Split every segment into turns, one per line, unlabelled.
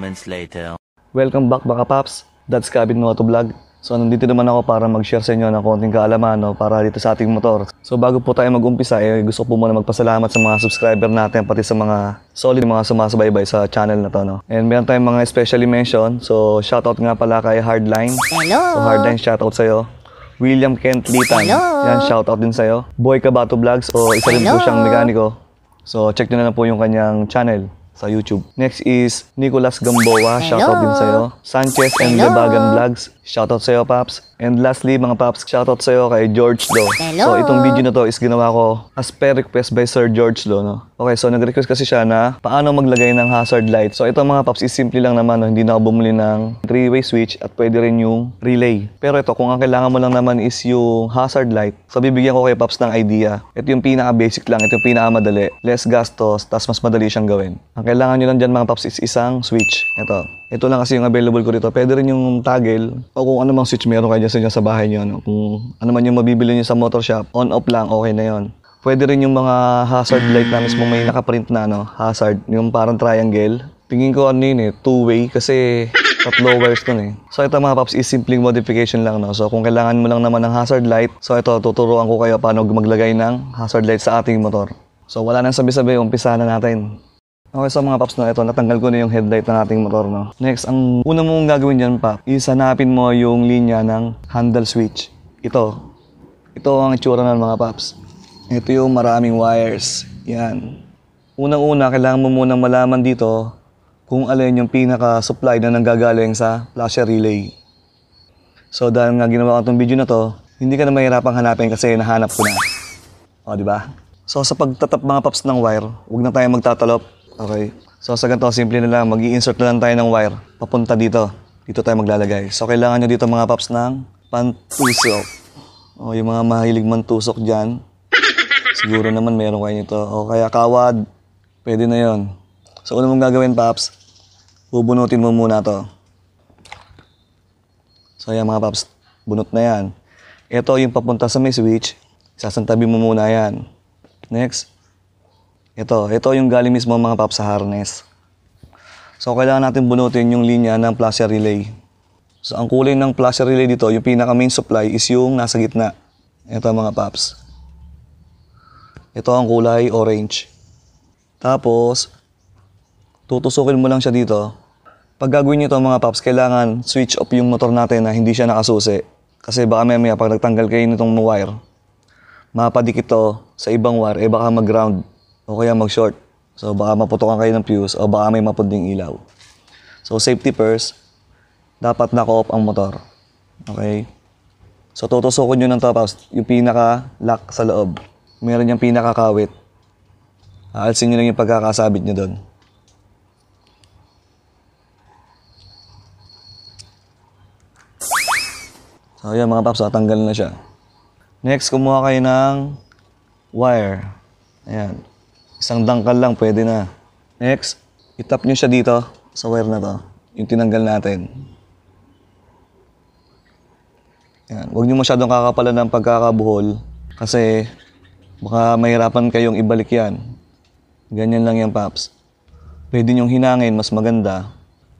moments later. Welcome back mga paps. That's Cabin Moto Vlog. So nandito naman ako para mag-share sa inyo ng konting kaalaman no, para dito sa ating motor. So bago po tayo mag-umpisa, eh, gusto po muna magpasalamat sa mga subscriber natin pati sa mga solid mga sumasubaybay sa channel na to. No? And meron tayong mga specially mention. So shoutout nga pala kay Hardline. Hello! So Hardline, shoutout sa'yo. William Kent Litan. Hello! Yan, shoutout din sa'yo. Boy Kabato Vlogs o isa rin Hello! po siyang mekaniko. So check nyo na lang po yung kanyang channel sa YouTube. Next is Nicolas Gamboa. Shoutout din sa'yo. Sanchez and Hello. Lebagan Vlogs. Shoutout sa'yo, Paps. And lastly, mga Paps, shoutout sa'yo kay George Lo. Hello. So, itong video na to is ginawa ko as per request by Sir George Lo, no? Okay, so nag-request kasi siya na paano maglagay ng hazard light. So, itong mga Paps is simple lang naman, no? Hindi na ako bumili ng three-way switch at pwede rin yung relay. Pero ito, kung ang kailangan mo lang naman is yung hazard light, so bibigyan ko kay Paps ng idea. Ito yung pinaka-basic lang, ito yung pinaka-madali. Less gastos, tas mas madali siyang gawin. Ang kailangan nyo lang dyan mga Paps is isang switch. Ito. Ito lang kasi yung available ko dito. Pwede rin yung toggle o kung ano mang switch meron kayo dyan sa bahay niyo, Ano. Kung ano man yung mabibili niyo sa motor shop, on-off lang, okay na yon Pwede rin yung mga hazard light na mismo may nakaprint na ano, hazard, yung parang triangle. Tingin ko ano yun eh, two-way kasi tatlo wires nun eh. So ito mga paps is simpleng modification lang no. So kung kailangan mo lang naman ng hazard light, so ito tuturuan ko kayo paano maglagay ng hazard light sa ating motor. So wala nang sabi-sabi, umpisa na natin. Okay, so mga paps, no, ito, natanggal ko na yung headlight na ating motor, no. Next, ang una mong gagawin dyan, pap, is hanapin mo yung linya ng handle switch. Ito. Ito ang itsura ng mga paps. Ito yung maraming wires. Yan. Unang-una, kailangan mo munang malaman dito kung alin yung pinaka-supply na nanggagaling sa flasher relay. So, dahil nga ginawa ko itong video na to, hindi ka na mahirapang hanapin kasi nahanap ko na. O, di ba? So, sa pagtatap mga paps ng wire, huwag na tayo magtatalop Okay. So sa ganito, simple na lang. mag insert na lang tayo ng wire. Papunta dito. Dito tayo maglalagay. So kailangan nyo dito mga paps ng pantusok. O oh, yung mga mahilig mantusok dyan. Siguro naman meron kayo nito. O oh, kaya kawad. Pwede na yon. So ano mong gagawin paps? Bubunutin mo muna to. So ayan mga paps, bunot na yan. Ito yung papunta sa may switch. Sasantabi mo muna yan. Next. Ito, ito yung galing mismo mga pop sa harness. So, kailangan natin bunutin yung linya ng plasya relay. So, ang kulay ng plasya relay dito, yung pinaka main supply is yung nasa gitna. Ito mga paps. Ito ang kulay orange. Tapos, tutusukin mo lang siya dito. Pag gagawin nyo ito mga paps, kailangan switch off yung motor natin na hindi siya nakasusi. Kasi baka mamaya pag nagtanggal kayo nitong wire, mapadikit to sa ibang wire, eh baka mag-ground o kaya mag-short. So baka maputukan kayo ng fuse o baka may mapunding ilaw. So safety first, dapat naka-off ang motor. Okay? So tutusukin nyo ng top house, yung pinaka-lock sa loob. Meron yung pinaka-kawit. Aalsin nyo lang yung pagkakasabit nyo doon. So ayan mga paps, tanggal na siya. Next, kumuha kayo ng wire. Ayan. Isang dangkal lang, pwede na. Next, itap nyo siya dito sa wire na to. Yung tinanggal natin. Yan. Huwag nyo masyadong kakapalan ng pagkakabuhol kasi baka mahirapan kayong ibalik yan. Ganyan lang yan, Paps. Pwede nyong hinangin, mas maganda.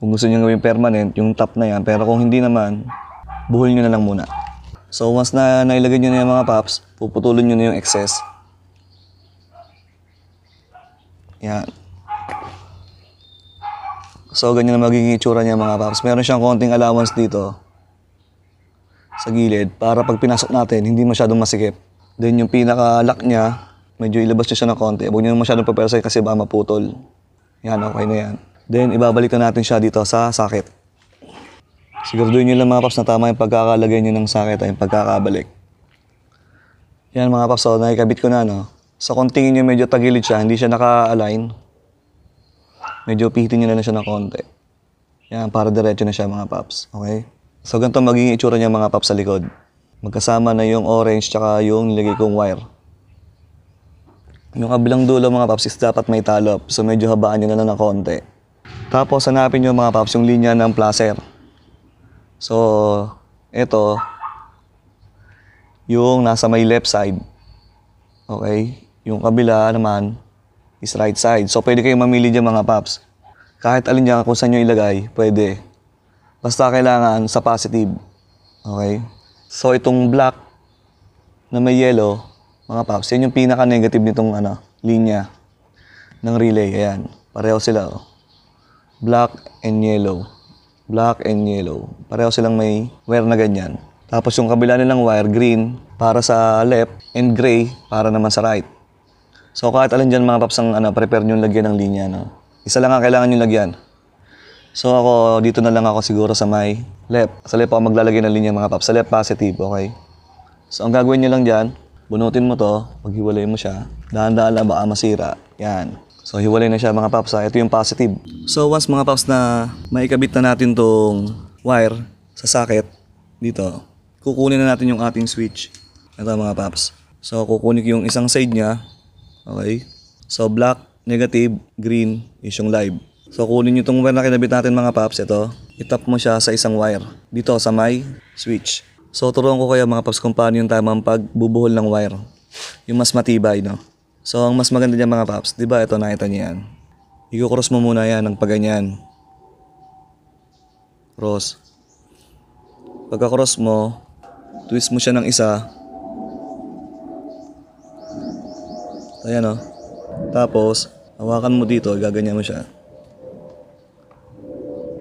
Kung gusto nyo gawin permanent, yung top na yan. Pero kung hindi naman, buhol nyo na lang muna. So once na nailagay nyo na yung mga Paps, puputulin nyo na yung excess Yan. So, ganyan na magiging itsura niya mga paps. Meron siyang konting allowance dito sa gilid para pag pinasok natin, hindi masyadong masikip. Then yung pinaka-lock niya, medyo ilabas niya siya ng konti. Huwag niyo masyadong papersay kasi baka maputol. Yan, okay na yan. Then, ibabalik na natin siya dito sa sakit. Siguraduhin niyo lang mga paps na tama yung pagkakalagay nyo ng at yung pagkakabalik. Yan mga paps, so nakikabit ko na, no? Sa so, kontingin niyo medyo tagilid siya, hindi siya naka-align. Medyo pihitin niyo na lang siya ng konti. Yan, para diretso na siya mga paps. Okay? So ganito magiging itsura niya mga paps sa likod. Magkasama na yung orange tsaka yung nilagay kong wire. Yung kabilang dulo mga paps is dapat may talop. So medyo habaan niyo na lang ng konti. Tapos hanapin niyo mga paps yung linya ng placer. So, ito, yung nasa may left side. Okay? Yung kabila naman is right side. So pwede kayong mamili dyan mga paps. Kahit alin dyan kung saan nyo ilagay, pwede. Basta kailangan sa positive. Okay? So itong black na may yellow, mga paps, yan yung pinaka-negative nitong ano, linya ng relay. Ayan, pareho sila. Oh. Black and yellow. Black and yellow. Pareho silang may wire na ganyan. Tapos yung kabila nilang wire, green para sa left and gray para naman sa right. So kahit alin dyan mga paps ang ano, prepare nyo lagyan ng linya. No? Isa lang ang kailangan nyo lagyan. So ako, dito na lang ako siguro sa may left. Sa left ako maglalagay ng linya mga paps. Sa left positive, okay? So ang gagawin nyo lang dyan, bunutin mo to, paghiwalay mo siya. Dahan-dahan lang baka masira. Yan. So hiwalay na siya mga paps ha. Ito yung positive. So once mga paps na maikabit na natin tong wire sa socket dito, kukunin na natin yung ating switch. Ito mga paps. So kukunin ko yung isang side niya Okay? So black, negative, green is yung live. So kunin nyo itong wire na kinabit natin mga paps. Ito, itap mo siya sa isang wire. Dito sa may switch. So turuan ko kayo mga paps kung paano yung tamang pagbubuhol ng wire. Yung mas matibay, no? So ang mas maganda niya mga paps, di ba ito nakita niyo yan? Iko-cross mo muna yan ng paganyan. Cross. Pagka-cross mo, twist mo siya ng isa, So, ayan o. Oh. Tapos, hawakan mo dito, gaganyan mo siya.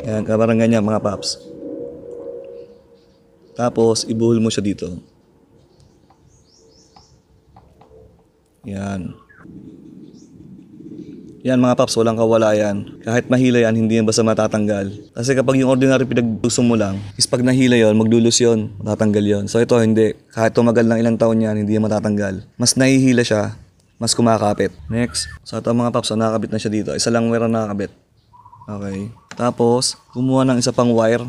Ayan, parang ganyan mga paps. Tapos, ibuhol mo siya dito. Yan. Yan mga paps, walang kawala yan. Kahit mahila yan, hindi yan basta matatanggal. Kasi kapag yung ordinary pinagbuso mo lang, is pag nahila yon, maglulus yon, matatanggal yon. So ito hindi. Kahit tumagal ng ilang taon yan, hindi yan matatanggal. Mas nahihila siya mas kumakapit. Next, sa ito mga paps, so nakakabit na siya dito. Isa lang wire na nakakabit. Okay. Tapos, kumuha ng isa pang wire.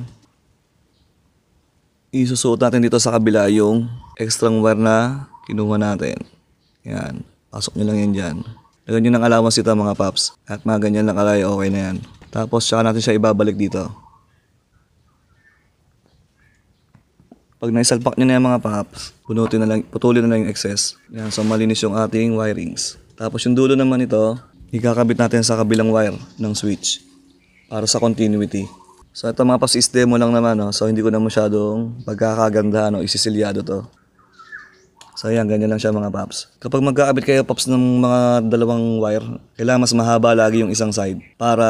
Isusuot natin dito sa kabila yung extra wire na kinuha natin. Yan. Pasok nyo lang yan dyan. Lagyan nyo ng alawas dito mga paps. At mga ganyan lang kalay, okay na yan. Tapos, saka natin siya ibabalik dito. Pag naisalpak nyo na yung mga paps, punutin na lang, putulin na lang yung excess. Yan, so malinis yung ating wirings. Tapos yung dulo naman ito, ikakabit natin sa kabilang wire ng switch para sa continuity. So ito mga paps is demo lang naman, no? so hindi ko na masyadong pagkakaganda, no? isisilyado to. So ayan, ganyan lang siya mga paps. Kapag magkaabit kayo paps ng mga dalawang wire, kailangan mas mahaba lagi yung isang side para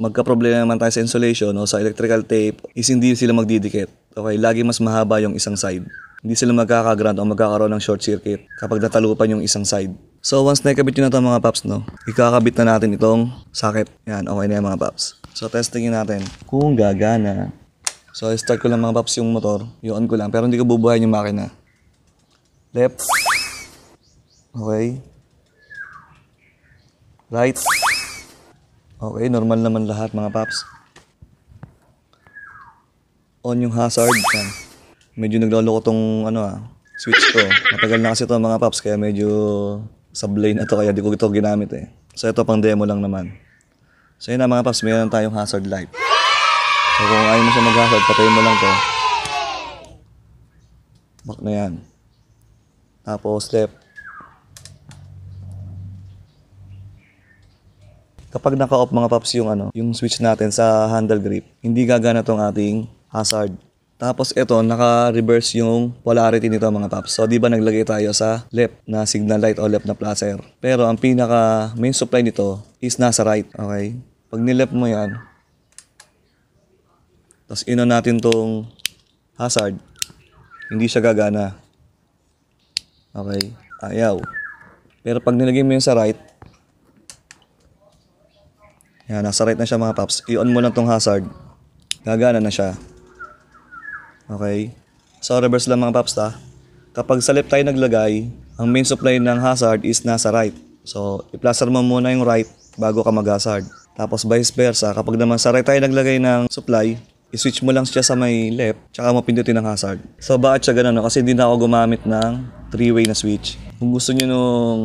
magka-problema naman tayo sa insulation o no? sa electrical tape is hindi sila magdidikit. Okay, lagi mas mahaba yung isang side. Hindi sila magkakagrant o magkakaroon ng short circuit kapag natalupan yung isang side. So once nakabit nyo na ito mga paps, no, ikakabit na natin itong sakit. Yan, okay na yan mga paps. So testingin natin kung gagana. So start ko lang mga paps yung motor. Yung on ko lang, pero hindi ko bubuhayin yung makina. Left. Okay. Right. Okay, normal naman lahat mga paps on yung hazard. Yan. Medyo naglaloko tong ano ah, switch to. Matagal na kasi to mga paps, kaya medyo sablay na to, kaya di ko ito ginamit eh. So ito pang demo lang naman. So yun na mga paps, mayroon tayong hazard light. So kung ayaw mo siya mag-hazard, patayin mo lang to. Back na yan. Tapos left. Kapag naka-off mga paps yung ano, yung switch natin sa handle grip, hindi gagana tong ating Hazard. Tapos ito, naka-reverse yung polarity nito mga paps. So, di ba naglagay tayo sa left na signal light o left na flasher? Pero ang pinaka main supply nito is nasa right. Okay? Pag nilep mo yan, tapos ino natin tong hazard, hindi siya gagana. Okay? Ayaw. Pero pag nilagay mo yung sa right, yan, nasa right na siya mga paps. I-on mo lang tong hazard. Gagana na siya. Okay? So reverse lang mga paps ta. Kapag sa left tayo naglagay, ang main supply ng hazard is nasa right. So i-plaster mo muna yung right bago ka mag-hazard. Tapos vice versa, kapag naman sa right tayo naglagay ng supply, i-switch mo lang siya sa may left, tsaka mo pindutin ng hazard. So bakit siya ganun? No? Kasi hindi na ako gumamit ng three-way na switch. Kung gusto nyo nung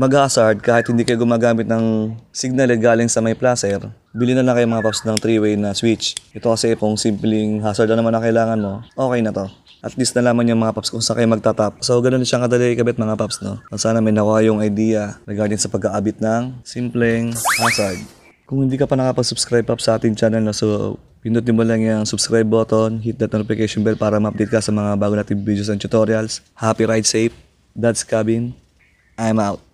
mag-hazard, kahit hindi kayo gumagamit ng signal galing sa may placer, bili na lang kayo mga paps ng 3-way na switch. Ito kasi kung simpleng hazard na naman na kailangan mo, okay na to. At least nalaman niyo mga paps kung saan kayo magtatap. So ganun siyang kadali ikabit mga paps no. sana may nawa yung idea regarding sa pag-aabit ng simpleng hazard. Kung hindi ka pa nakapag-subscribe up sa ating channel no, so Pindutin mo lang yung subscribe button, hit that notification bell para ma-update ka sa mga bago nating videos and tutorials. Happy ride safe. That's Cabin. I'm out.